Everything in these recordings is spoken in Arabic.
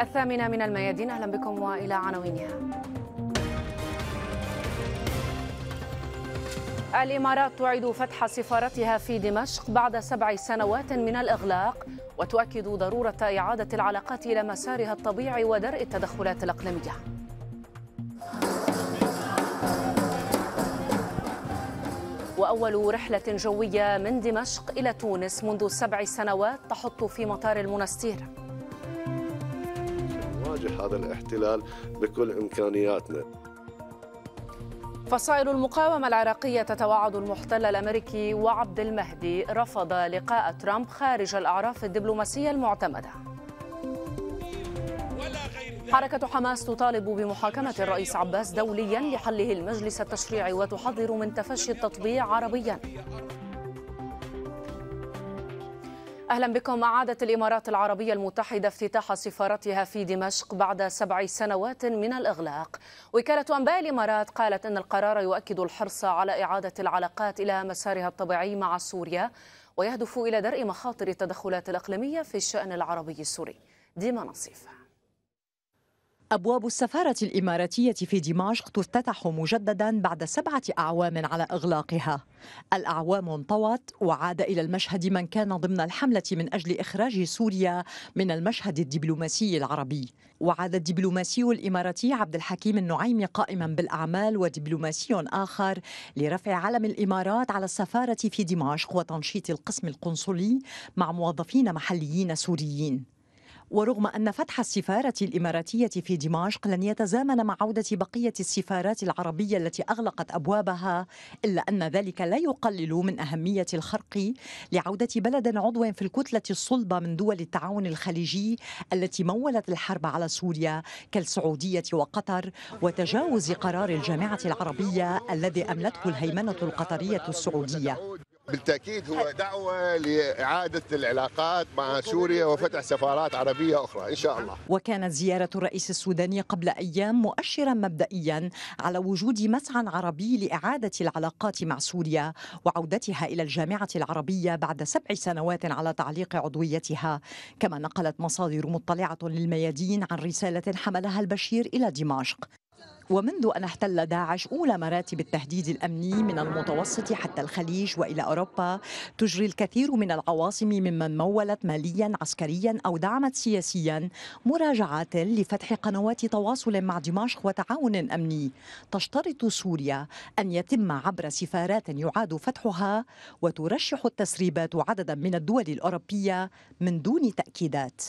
الثامنة من الميادين أهلا بكم وإلى عناوينها الإمارات تعيد فتح سفارتها في دمشق بعد سبع سنوات من الإغلاق وتؤكد ضرورة إعادة العلاقات إلى مسارها الطبيعي ودرء التدخلات الإقليمية وأول رحلة جوية من دمشق إلى تونس منذ سبع سنوات تحط في مطار المنستير نواجه هذا الاحتلال بكل إمكانياتنا فصائل المقاومة العراقية تتوعد المحتل الأمريكي وعبد المهدي رفض لقاء ترامب خارج الأعراف الدبلوماسية المعتمدة حركة حماس تطالب بمحاكمة الرئيس عباس دوليا لحله المجلس التشريعي وتحذر من تفشي التطبيع عربيا أهلا بكم أعادت الإمارات العربية المتحدة افتتاح سفارتها في دمشق بعد سبع سنوات من الإغلاق وكالة أنباء الإمارات قالت أن القرار يؤكد الحرص على إعادة العلاقات إلى مسارها الطبيعي مع سوريا ويهدف إلى درء مخاطر التدخلات الإقليمية في الشأن العربي السوري ديما نصيفه أبواب السفارة الإماراتية في دمشق تفتتح مجددا بعد سبعة أعوام على إغلاقها الأعوام انطوت وعاد إلى المشهد من كان ضمن الحملة من أجل إخراج سوريا من المشهد الدبلوماسي العربي وعاد الدبلوماسي الإماراتي عبد الحكيم النعيم قائما بالأعمال ودبلوماسي آخر لرفع علم الإمارات على السفارة في دمشق وتنشيط القسم القنصلي مع موظفين محليين سوريين ورغم أن فتح السفارة الإماراتية في دمشق لن يتزامن مع عودة بقية السفارات العربية التي أغلقت أبوابها إلا أن ذلك لا يقلل من أهمية الخرق لعودة بلد عضو في الكتلة الصلبة من دول التعاون الخليجي التي مولت الحرب على سوريا كالسعودية وقطر وتجاوز قرار الجامعة العربية الذي أملته الهيمنة القطرية السعودية بالتاكيد هو دعوه لاعاده العلاقات مع سوريا وفتح سفارات عربيه اخرى ان شاء الله. وكانت زياره الرئيس السوداني قبل ايام مؤشرا مبدئيا على وجود مسعى عربي لاعاده العلاقات مع سوريا وعودتها الى الجامعه العربيه بعد سبع سنوات على تعليق عضويتها، كما نقلت مصادر مطلعه للميادين عن رساله حملها البشير الى دمشق. ومنذ أن احتل داعش أولى مراتب التهديد الأمني من المتوسط حتى الخليج وإلى أوروبا تجري الكثير من العواصم ممن مولت ماليا عسكريا أو دعمت سياسيا مراجعات لفتح قنوات تواصل مع دمشق وتعاون أمني تشترط سوريا أن يتم عبر سفارات يعاد فتحها وترشح التسريبات عددا من الدول الأوروبية من دون تأكيدات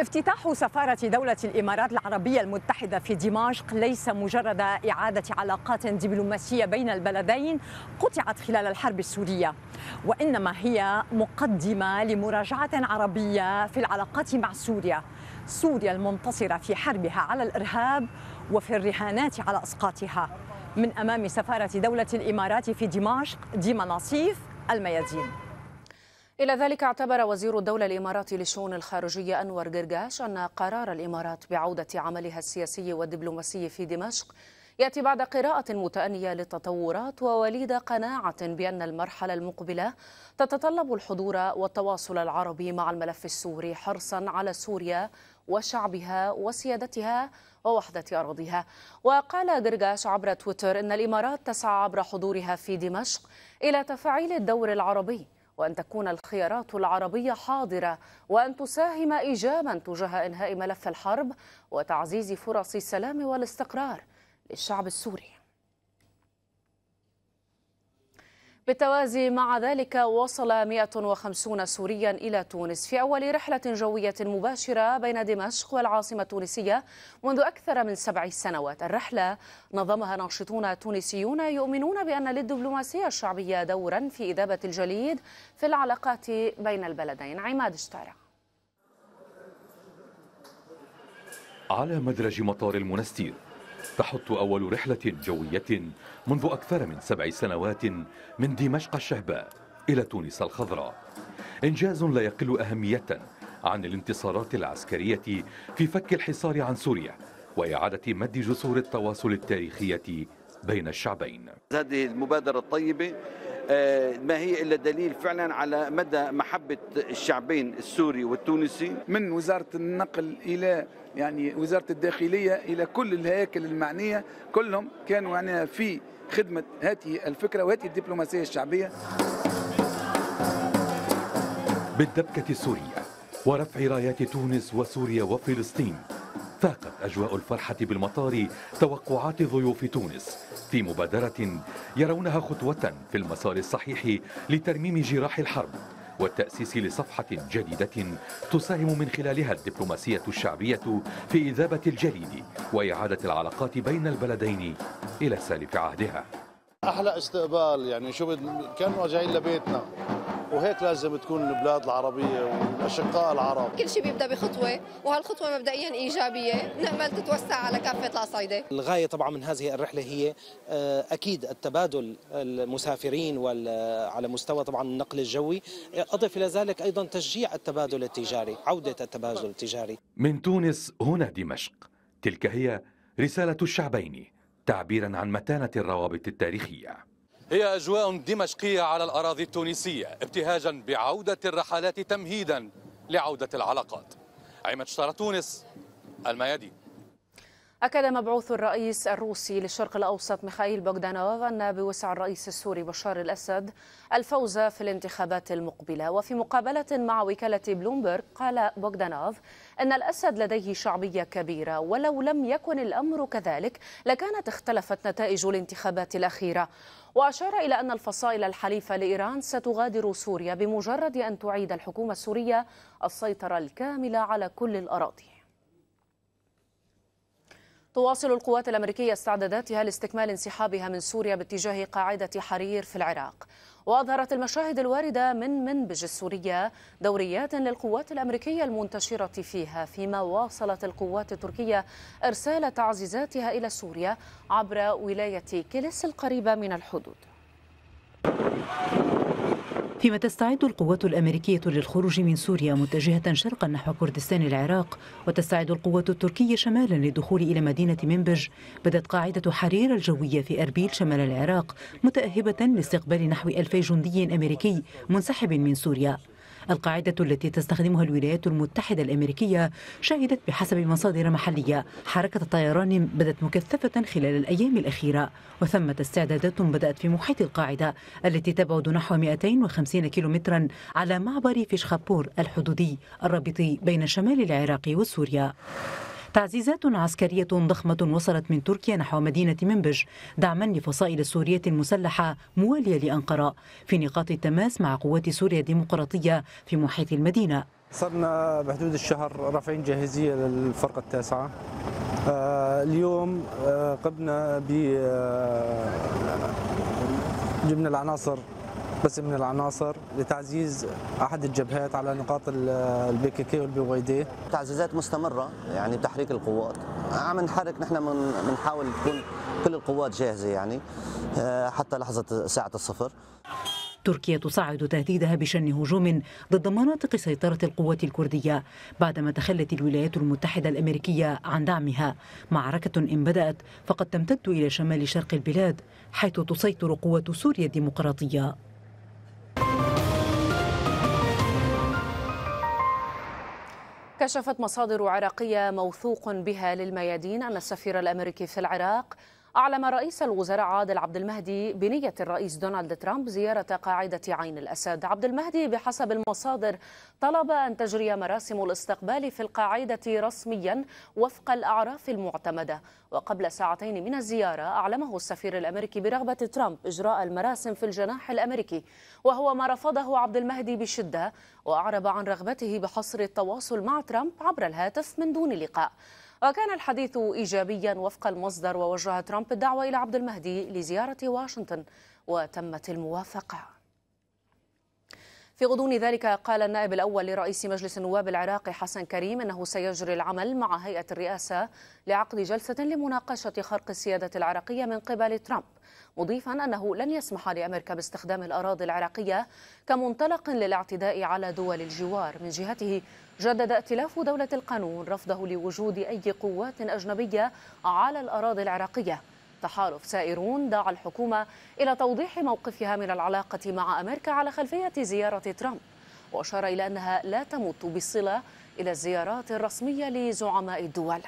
افتتاح سفارة دولة الإمارات العربية المتحدة في دمشق ليس مجرد إعادة علاقات دبلوماسية بين البلدين قطعت خلال الحرب السورية وإنما هي مقدمة لمراجعة عربية في العلاقات مع سوريا سوريا المنتصرة في حربها على الإرهاب وفي الرهانات على أسقاطها من أمام سفارة دولة الإمارات في دمشق ديما نصيف الميادين إلى ذلك اعتبر وزير الدولة الإماراتي للشؤون الخارجية أنور جرجاش أن قرار الإمارات بعودة عملها السياسي والدبلوماسي في دمشق يأتي بعد قراءة متأنية للتطورات ووليد قناعة بأن المرحلة المقبلة تتطلب الحضور والتواصل العربي مع الملف السوري حرصا على سوريا وشعبها وسيادتها ووحدة أراضيها وقال جرجاش عبر تويتر إن الإمارات تسعى عبر حضورها في دمشق إلى تفعيل الدور العربي وأن تكون الخيارات العربية حاضرة وأن تساهم إيجابا تجاه إنهاء ملف الحرب وتعزيز فرص السلام والاستقرار للشعب السوري بالتوازي مع ذلك وصل 150 سوريا إلى تونس في أول رحلة جوية مباشرة بين دمشق والعاصمة التونسية منذ أكثر من سبع سنوات الرحلة نظمها ناشطون تونسيون يؤمنون بأن للدبلوماسية الشعبية دورا في إذابة الجليد في العلاقات بين البلدين عماد اشتارع على مدرج مطار المنستير تحط أول رحلة جوية منذ أكثر من سبع سنوات من دمشق الشهباء إلى تونس الخضراء إنجاز لا يقل أهمية عن الانتصارات العسكرية في فك الحصار عن سوريا وإعادة مد جسور التواصل التاريخية بين الشعبين هذه المبادرة الطيبة آه، ما هي إلا دليل فعلا على مدى محبة الشعبين السوري والتونسي من وزارة النقل إلى يعني وزارة الداخلية إلى كل الهياكل المعنية كلهم كانوا يعني في خدمة هذه الفكرة وهذه الدبلوماسية الشعبية بالدبكة السورية ورفع رايات تونس وسوريا وفلسطين فاقت أجواء الفرحة بالمطار توقعات ضيوف تونس في مبادرة يرونها خطوة في المسار الصحيح لترميم جراح الحرب والتأسيس لصفحة جديدة تساهم من خلالها الدبلوماسية الشعبية في إذابة الجليد وإعادة العلاقات بين البلدين إلى سالف عهدها أحلى استقبال يعني شو كانوا راجعين لبيتنا وهيك لازم تكون البلاد العربية أشقاء العرب كل شيء بيبدأ بخطوة وهالخطوة مبدئيا إيجابية نأمل تتوسع على كافة الأصعدة الغاية طبعا من هذه الرحلة هي آه، أكيد التبادل المسافرين آه، على مستوى طبعا النقل الجوي أضف إلى ذلك أيضا تشجيع التبادل التجاري عودة التبادل التجاري من تونس هنا دمشق تلك هي رسالة الشعبين تعبيرا عن متانة الروابط التاريخية هي أجواء دمشقية على الأراضي التونسية ابتهاجا بعودة الرحلات تمهيدا لعودة العلاقات عماد شطارة تونس الميادين أكد مبعوث الرئيس الروسي للشرق الأوسط ميخائيل بوغدانوف أن بوسع الرئيس السوري بشار الأسد الفوز في الانتخابات المقبلة وفي مقابلة مع وكالة بلومبرغ قال بوغدانوف أن الأسد لديه شعبية كبيرة ولو لم يكن الأمر كذلك لكانت اختلفت نتائج الانتخابات الأخيرة وأشار إلى أن الفصائل الحليفة لإيران ستغادر سوريا بمجرد أن تعيد الحكومة السورية السيطرة الكاملة على كل الأراضي تواصل القوات الأمريكية استعداداتها لاستكمال انسحابها من سوريا باتجاه قاعدة حرير في العراق وأظهرت المشاهد الواردة من منبج السورية دوريات للقوات الأمريكية المنتشرة فيها فيما واصلت القوات التركية إرسال تعزيزاتها إلى سوريا عبر ولاية كيلس القريبة من الحدود فيما تستعد القوات الأمريكية للخروج من سوريا متجهة شرقا نحو كردستان العراق وتستعد القوات التركية شمالا للدخول إلى مدينة منبج بدت قاعدة حرير الجوية في أربيل شمال العراق متأهبة لاستقبال نحو ألفي جندي أمريكي منسحب من سوريا القاعدة التي تستخدمها الولايات المتحدة الأمريكية شهدت بحسب مصادر محلية حركة طيران بدت مكثفة خلال الأيام الأخيرة وثمة استعدادات بدأت في محيط القاعدة التي تبعد نحو 250 كيلومترا على معبر فيشخابور الحدودي الرابط بين شمال العراق وسوريا تعزيزات عسكرية ضخمة وصلت من تركيا نحو مدينة منبج دعما لفصائل السورية المسلحة موالية لأنقرة في نقاط التماس مع قوات سوريا الديمقراطية في محيط المدينة صرنا بحدود الشهر رافعين جاهزية للفرقة التاسعة آه، اليوم آه، قمنا ب آه، جبنا العناصر بس من العناصر لتعزيز احد الجبهات على نقاط البي كي كي والبي واي دي تعزيزات مستمره يعني بتحريك القوات عم نحرك نحن بنحاول تكون كل القوات جاهزه يعني آه، حتى لحظه ساعه الصفر تركيا تصعد تهديدها بشن هجوم ضد مناطق سيطرة القوات الكردية بعدما تخلت الولايات المتحدة الأمريكية عن دعمها معركة إن بدأت فقد تمتد إلى شمال شرق البلاد حيث تسيطر قوات سوريا الديمقراطية كشفت مصادر عراقية موثوق بها للميادين أن السفير الأمريكي في العراق أعلن رئيس الوزراء عادل عبد المهدي بنية الرئيس دونالد ترامب زيارة قاعدة عين الأسد عبد المهدي بحسب المصادر طلب أن تجري مراسم الاستقبال في القاعدة رسميا وفق الأعراف المعتمدة وقبل ساعتين من الزيارة أعلمه السفير الأمريكي برغبة ترامب إجراء المراسم في الجناح الأمريكي وهو ما رفضه عبد المهدي بشدة وأعرب عن رغبته بحصر التواصل مع ترامب عبر الهاتف من دون لقاء وكان الحديث إيجابيا وفق المصدر ووجه ترامب الدعوة إلى عبد المهدي لزيارة واشنطن وتمت الموافقة في غضون ذلك قال النائب الأول لرئيس مجلس النواب العراقي حسن كريم أنه سيجري العمل مع هيئة الرئاسة لعقد جلسة لمناقشة خرق السيادة العراقية من قبل ترامب مضيفا أنه لن يسمح لأمريكا باستخدام الأراضي العراقية كمنطلق للاعتداء على دول الجوار من جهته جدد ائتلاف دولة القانون رفضه لوجود أي قوات أجنبية على الأراضي العراقية تحالف سائرون دعا الحكومة إلى توضيح موقفها من العلاقة مع أمريكا على خلفية زيارة ترامب وأشار إلى أنها لا تمت بالصله إلى الزيارات الرسمية لزعماء الدول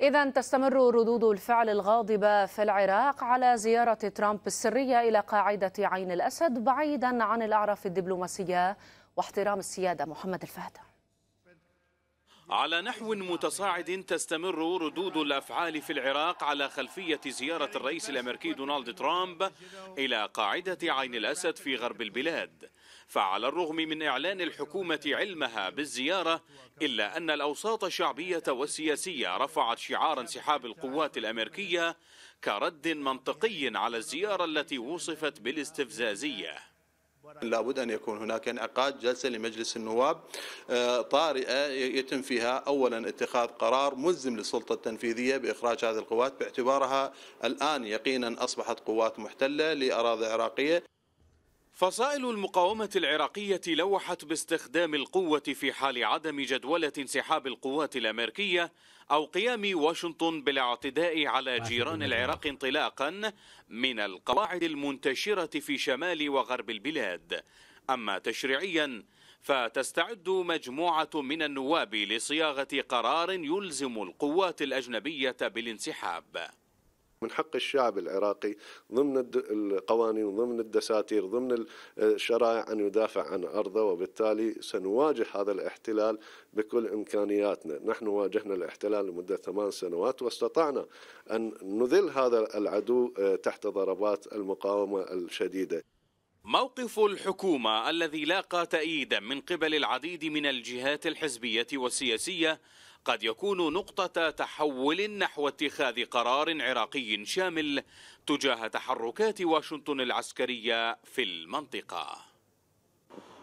إذا تستمر ردود الفعل الغاضبة في العراق على زيارة ترامب السرية إلى قاعدة عين الأسد بعيدا عن الأعراف الدبلوماسية واحترام السيادة محمد الفهد على نحو متصاعد تستمر ردود الافعال في العراق على خلفيه زياره الرئيس الامريكي دونالد ترامب الى قاعده عين الاسد في غرب البلاد فعلى الرغم من إعلان الحكومة علمها بالزيارة إلا أن الأوساط الشعبية والسياسية رفعت شعار انسحاب القوات الأمريكية كرد منطقي على الزيارة التي وصفت بالاستفزازية لابد أن يكون هناك انعقاد جلسة لمجلس النواب آه، طارئة يتم فيها أولا اتخاذ قرار ملزم للسلطة التنفيذية بإخراج هذه القوات باعتبارها الآن يقينا أصبحت قوات محتلة لأراضي عراقية فصائل المقاومة العراقية لوحت باستخدام القوة في حال عدم جدولة انسحاب القوات الأمريكية أو قيام واشنطن بالاعتداء على جيران العراق انطلاقا من القواعد المنتشرة في شمال وغرب البلاد أما تشريعيا فتستعد مجموعة من النواب لصياغة قرار يلزم القوات الأجنبية بالانسحاب من حق الشعب العراقي ضمن القوانين ضمن الدساتير ضمن الشرائع أن يدافع عن أرضه وبالتالي سنواجه هذا الاحتلال بكل إمكانياتنا نحن واجهنا الاحتلال لمدة ثمان سنوات واستطعنا أن نذل هذا العدو آه، تحت ضربات المقاومة الشديدة موقف الحكومة الذي لاقى تأييدا من قبل العديد من الجهات الحزبية والسياسية قد يكون نقطة تحول نحو اتخاذ قرار عراقي شامل تجاه تحركات واشنطن العسكرية في المنطقة.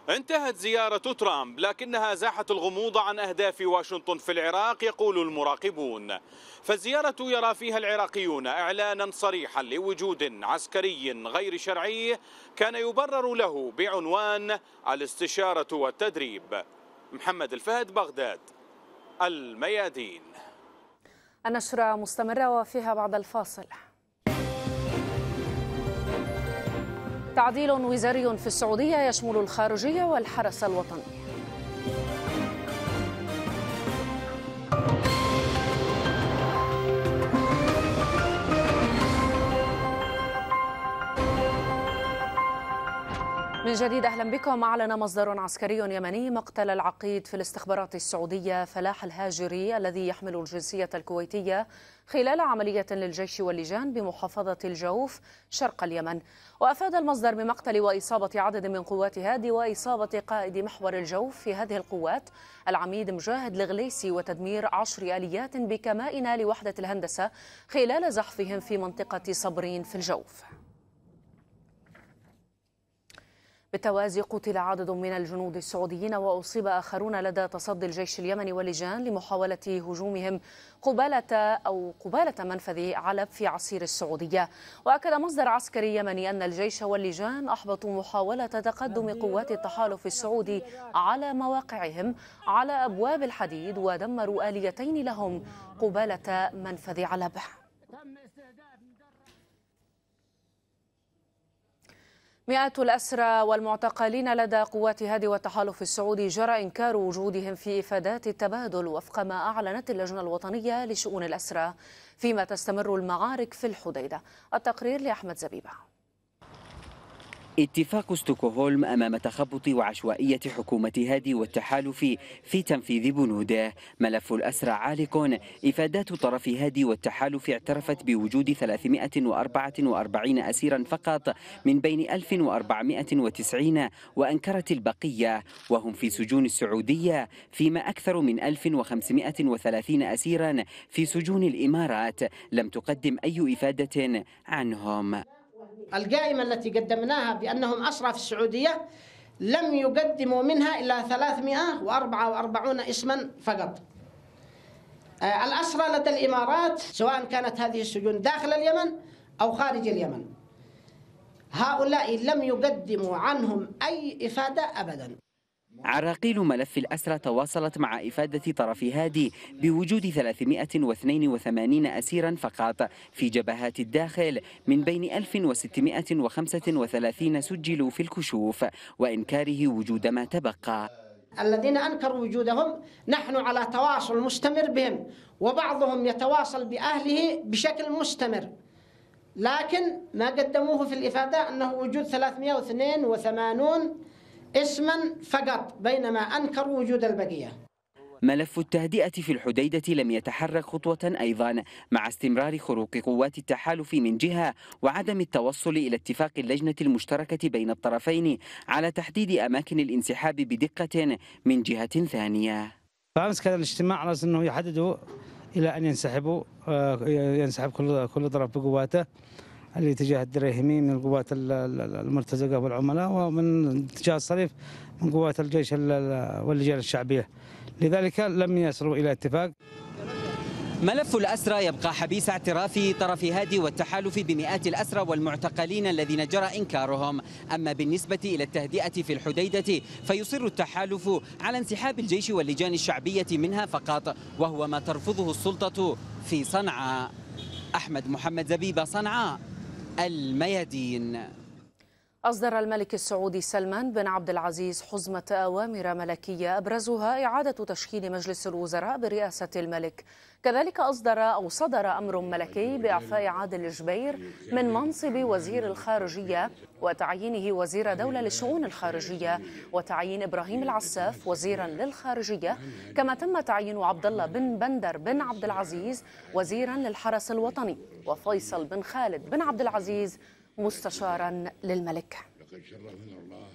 انتهت زيارة ترامب لكنها زاحت الغموض عن أهداف واشنطن في العراق يقول المراقبون فالزيارة يرى فيها العراقيون إعلانا صريحا لوجود عسكري غير شرعي كان يبرر له بعنوان الاستشارة والتدريب محمد الفهد بغداد الميادين النشرة مستمرة وفيها بعد الفاصل تعديل وزاري في السعودية يشمل الخارجية والحرس الوطني جديد أهلا بكم أعلن مصدر عسكري يمني مقتل العقيد في الاستخبارات السعودية فلاح الهاجري الذي يحمل الجنسية الكويتية خلال عملية للجيش واللجان بمحافظة الجوف شرق اليمن وأفاد المصدر بمقتل وإصابة عدد من قوات هادي وإصابة قائد محور الجوف في هذه القوات العميد مجاهد الغليسي وتدمير عشر آليات بكمائن لوحدة الهندسة خلال زحفهم في منطقة صبرين في الجوف بالتوازي قتل عدد من الجنود السعوديين وأصيب آخرون لدى تصدي الجيش اليمني واللجان لمحاولة هجومهم قبالة أو قبالة منفذ علب في عصير السعودية وأكد مصدر عسكري يمني أن الجيش واللجان أحبطوا محاولة تقدم قوات التحالف السعودي على مواقعهم على أبواب الحديد ودمروا آليتين لهم قبالة منفذ علب مئات الأسرى والمعتقلين لدى قوات هادي والتحالف السعودي جرى إنكار وجودهم في إفادات التبادل وفق ما أعلنت اللجنة الوطنية لشؤون الأسرى فيما تستمر المعارك في الحديدة التقرير لأحمد زبيبه اتفاق ستوكهولم أمام تخبط وعشوائية حكومة هادي والتحالف في تنفيذ بنوده ملف الأسرى عالق إفادات طرف هادي والتحالف اعترفت بوجود 344 أسيرا فقط من بين 1490 وأنكرت البقية وهم في سجون السعودية فيما أكثر من 1530 أسيرا في سجون الإمارات لم تقدم أي إفادة عنهم القائمة التي قدمناها بأنهم أسرى في السعودية لم يقدموا منها إلا 344 اسما فقط آه، الأسرى لدى الإمارات سواء كانت هذه السجون داخل اليمن أو خارج اليمن هؤلاء لم يقدموا عنهم أي إفادة أبدا عراقيل ملف الأسرى تواصلت مع إفادة طرف هادي بوجود 382 أسيرا فقط في جبهات الداخل من بين 1635 سجلوا في الكشوف وإنكاره وجود ما تبقى الذين أنكروا وجودهم نحن على تواصل مستمر بهم وبعضهم يتواصل بأهله بشكل مستمر لكن ما قدموه في الإفادة أنه وجود 382 اسما فقط بينما أنكروا وجود البقية ملف التهدئة في الحديدة لم يتحرك خطوة أيضا مع استمرار خروق قوات التحالف من جهة وعدم التوصل إلى اتفاق اللجنة المشتركة بين الطرفين على تحديد أماكن الانسحاب بدقة من جهة ثانية فأمس كان الاجتماع على أنه يحددوا إلى أن ينسحبوا آه، ينسحب كل كل طرف بقواته لاتجاه الدريهمي من القوات المرتزقه والعملاء ومن اتجاه الصريف من قوات الجيش واللجان الشعبيه لذلك لم يصلوا الى اتفاق ملف الأسرى يبقى حبيس اعتراف طرف هادي والتحالف بمئات الأسرى والمعتقلين الذين جرى إنكارهم أما بالنسبة إلى التهدئة في الحديدة فيصر التحالف على انسحاب الجيش واللجان الشعبية منها فقط وهو ما ترفضه السلطة في صنعاء أحمد محمد زبيبة صنعاء الميادين أصدر الملك السعودي سلمان بن عبد العزيز حزمة أوامر ملكية أبرزها إعادة تشكيل مجلس الوزراء برئاسة الملك كذلك أصدر أو صدر أمر ملكي بإعفاء عادل الجبير من منصب وزير الخارجية وتعيينه وزير دولة للشؤون الخارجية وتعيين إبراهيم العساف وزيرا للخارجية كما تم تعيين عبد الله بن بندر بن عبد العزيز وزيرا للحرس الوطني وفيصل بن خالد بن عبد العزيز مستشارا للملك لقد شرفنا الله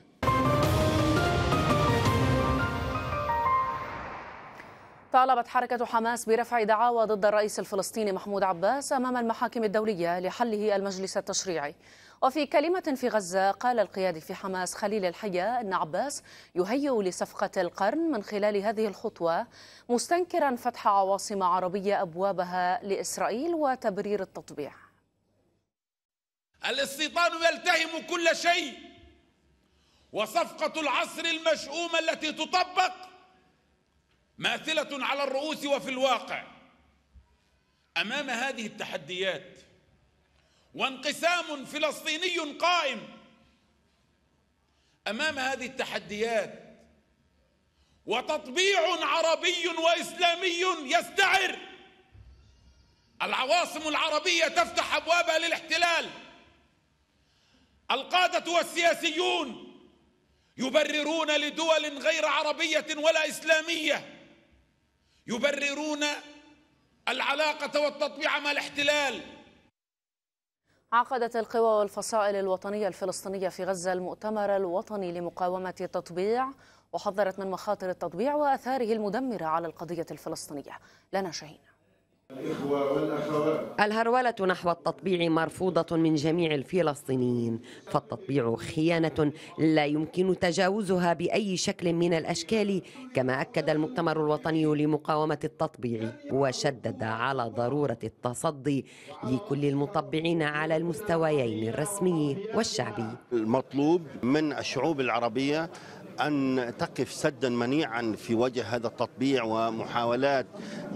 طالبت حركة حماس برفع دعاوى ضد الرئيس الفلسطيني محمود عباس أمام المحاكم الدولية لحله المجلس التشريعي وفي كلمة في غزة قال القيادي في حماس خليل الحية أن عباس يهيئ لصفقة القرن من خلال هذه الخطوة مستنكرا فتح عواصم عربية أبوابها لإسرائيل وتبرير التطبيع الاستيطان يلتهم كل شيء وصفقة العصر المشؤومة التي تطبق ماثلة على الرؤوس وفي الواقع أمام هذه التحديات وانقسام فلسطيني قائم أمام هذه التحديات وتطبيع عربي وإسلامي يستعر العواصم العربية تفتح أبوابها للاحتلال القادة والسياسيون يبررون لدول غير عربية ولا إسلامية يبررون العلاقة والتطبيع مع الاحتلال عقدت القوى والفصائل الوطنية الفلسطينية في غزة المؤتمر الوطني لمقاومة التطبيع وحذرت من مخاطر التطبيع وآثاره المدمرة على القضية الفلسطينية لنا شاهين الهرولة نحو التطبيع مرفوضة من جميع الفلسطينيين فالتطبيع خيانة لا يمكن تجاوزها بأي شكل من الأشكال كما أكد المؤتمر الوطني لمقاومة التطبيع وشدد على ضرورة التصدي لكل المطبعين على المستويين الرسمي والشعبي المطلوب من الشعوب العربية أن تقف سدا منيعا في وجه هذا التطبيع ومحاولات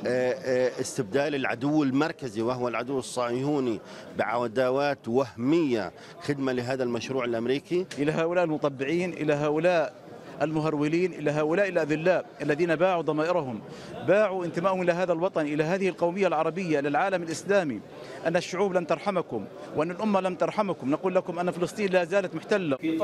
آه، آه، استبدال العدو المركزي وهو العدو الصهيوني بعداوات وهمية خدمة لهذا المشروع الأمريكي إلى هؤلاء المطبعين إلى هؤلاء المهرولين إلى هؤلاء الأذلاء الذين باعوا ضمائرهم باعوا انتمائهم إلى هذا الوطن إلى هذه القومية العربية للعالم الإسلامي أن الشعوب لن ترحمكم وأن الأمة لم ترحمكم نقول لكم أن فلسطين لا زالت محتلة في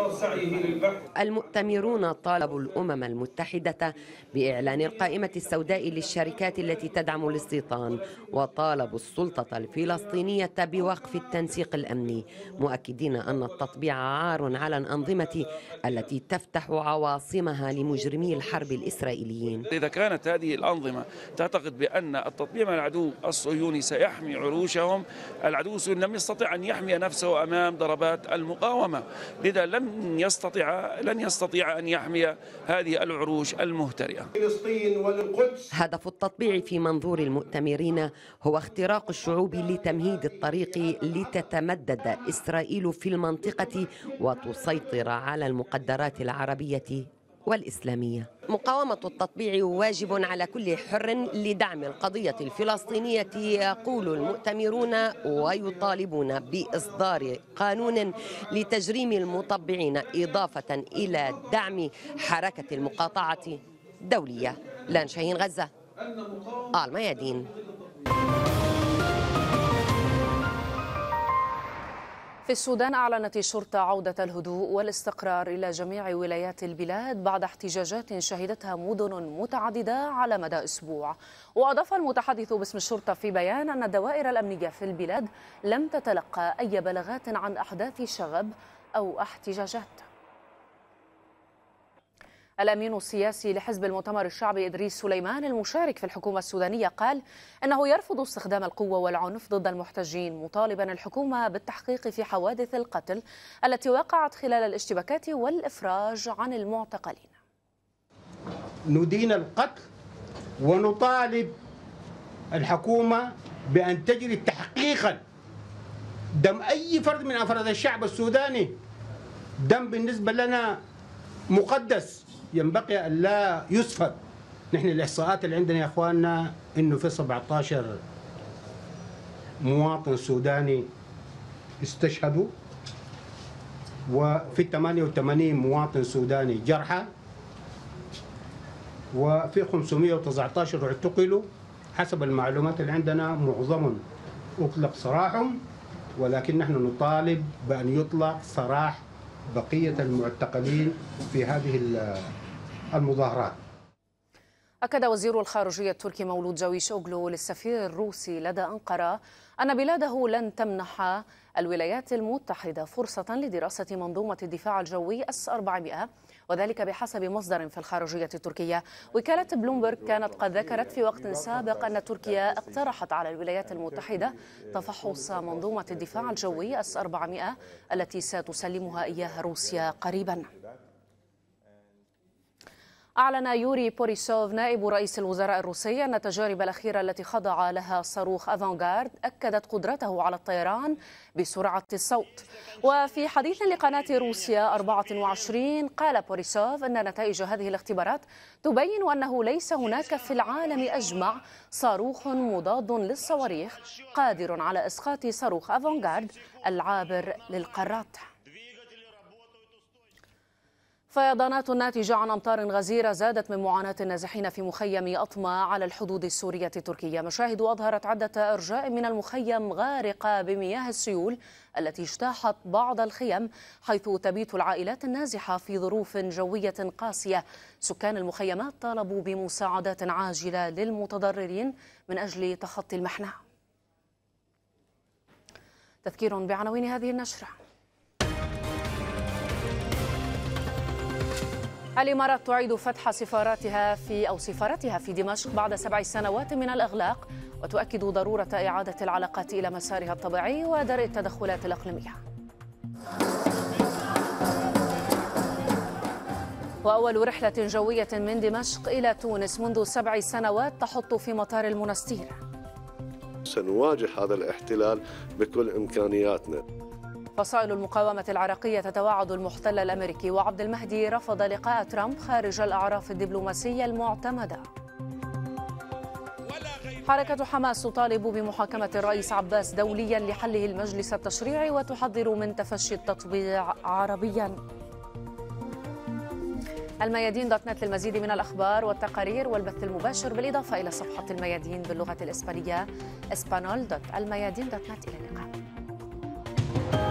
المؤتمرون طالبوا الأمم المتحدة بإعلان القائمة السوداء للشركات التي تدعم الاستيطان وطالبوا السلطة الفلسطينية بوقف التنسيق الأمني مؤكدين أن التطبيع عار على الأنظمة التي تفتح عواصم تعصمها لمجرمي الحرب الإسرائيليين إذا كانت هذه الأنظمة تعتقد بأن التطبيع مع العدو الصهيوني سيحمي عروشهم العدو الصهيوني لم يستطع أن يحمي نفسه أمام ضربات المقاومة لذا لم يستطيع لن يستطيع أن يحمي هذه العروش المهترئة فلسطين والقدس هدف التطبيع في منظور المؤتمرين هو اختراق الشعوب لتمهيد الطريق لتتمدد إسرائيل في المنطقة وتسيطر على المقدرات العربية والإسلامية مقاومة التطبيع واجب على كل حر لدعم القضية الفلسطينية يقول المؤتمرون ويطالبون بإصدار قانون لتجريم المطبعين إضافة إلى دعم حركة المقاطعة دولية لان شاهين غزة الميادين في السودان أعلنت الشرطة عودة الهدوء والاستقرار إلى جميع ولايات البلاد بعد احتجاجات شهدتها مدن متعددة على مدى أسبوع وأضاف المتحدث باسم الشرطة في بيان أن الدوائر الأمنية في البلاد لم تتلقى أي بلاغات عن أحداث شغب أو احتجاجات الأمين السياسي لحزب المؤتمر الشعبي إدريس سليمان المشارك في الحكومة السودانية قال أنه يرفض استخدام القوة والعنف ضد المحتجين مطالبا الحكومة بالتحقيق في حوادث القتل التي وقعت خلال الاشتباكات والإفراج عن المعتقلين ندين القتل ونطالب الحكومة بأن تجري تحقيقا دم أي فرد من أفراد الشعب السوداني دم بالنسبة لنا مقدس ينبغي أن لا يسفك نحن الإحصاءات اللي عندنا يا أخواننا أنه في 17 مواطن سوداني استشهدوا وفي 88 مواطن سوداني جرحى وفي 519 اعتقلوا حسب المعلومات اللي عندنا معظمهم اطلق سراحهم ولكن نحن نطالب بان يطلق سراح بقيه المعتقلين في هذه المظاهرات أكد وزير الخارجية التركي مولود أوغلو للسفير الروسي لدى أنقرة أن بلاده لن تمنح الولايات المتحدة فرصة لدراسة منظومة الدفاع الجوي اس 400 وذلك بحسب مصدر في الخارجية التركية وكالة بلومبرغ كانت قد ذكرت في وقت سابق أن تركيا اقترحت على الولايات المتحدة تفحص منظومة الدفاع الجوي اس 400 التي ستسلمها إياها روسيا قريباً أعلن يوري بوريسوف نائب رئيس الوزراء الروسي أن التجارب الأخيرة التي خضع لها صاروخ أفانغارد أكدت قدرته على الطيران بسرعة الصوت وفي حديث لقناة روسيا 24 قال بوريسوف أن نتائج هذه الاختبارات تبين أنه ليس هناك في العالم أجمع صاروخ مضاد للصواريخ قادر على إسقاط صاروخ أفانغارد العابر للقارات فيضانات ناتجة عن أمطار غزيرة زادت من معاناة النازحين في مخيم أطمى على الحدود السورية التركية مشاهد أظهرت عدة أرجاء من المخيم غارقة بمياه السيول التي اجتاحت بعض الخيم حيث تبيت العائلات النازحة في ظروف جوية قاسية سكان المخيمات طالبوا بمساعدات عاجلة للمتضررين من أجل تخطي المحنة تذكير بعناوين هذه النشره الإمارات تعيد فتح سفاراتها في أو سفارتها في دمشق بعد سبع سنوات من الإغلاق وتؤكد ضرورة إعادة العلاقات إلى مسارها الطبيعي ودرء التدخلات الإقليمية وأول رحلة جوية من دمشق إلى تونس منذ سبع سنوات تحط في مطار المنستير سنواجه هذا الاحتلال بكل إمكانياتنا فصائل المقاومة العراقية تتوعد المحتل الأمريكي وعبد المهدي رفض لقاء ترامب خارج الأعراف الدبلوماسية المعتمدة حركة حماس تطالب بمحاكمة الرئيس عباس دوليا لحله المجلس التشريعي وتحذر من تفشي التطبيع عربيا الميادين دوت نت للمزيد من الأخبار والتقارير والبث المباشر بالإضافة إلى صفحة الميادين باللغة الإسبانية اسبانول دوت الميادين دوت نت إلى اللقاء